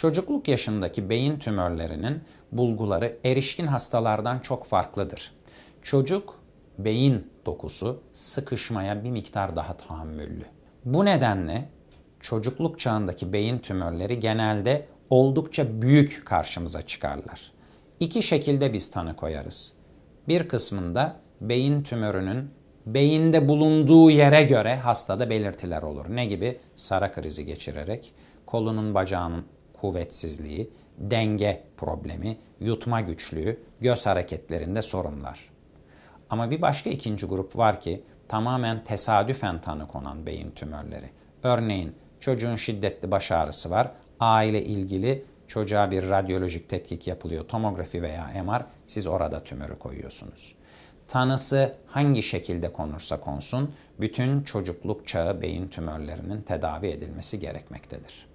Çocukluk yaşındaki beyin tümörlerinin bulguları erişkin hastalardan çok farklıdır. Çocuk beyin dokusu sıkışmaya bir miktar daha tahammüllü. Bu nedenle çocukluk çağındaki beyin tümörleri genelde oldukça büyük karşımıza çıkarlar. İki şekilde biz tanı koyarız. Bir kısmında beyin tümörünün beyinde bulunduğu yere göre hastada belirtiler olur. Ne gibi? Sara krizi geçirerek, kolunun bacağının kuvvetsizliği, denge problemi, yutma güçlüğü, göz hareketlerinde sorunlar. Ama bir başka ikinci grup var ki tamamen tesadüfen tanı konan beyin tümörleri. Örneğin çocuğun şiddetli baş ağrısı var, aile ilgili çocuğa bir radyolojik tetkik yapılıyor, tomografi veya MR, siz orada tümörü koyuyorsunuz. Tanısı hangi şekilde konursa konsun, bütün çocukluk çağı beyin tümörlerinin tedavi edilmesi gerekmektedir.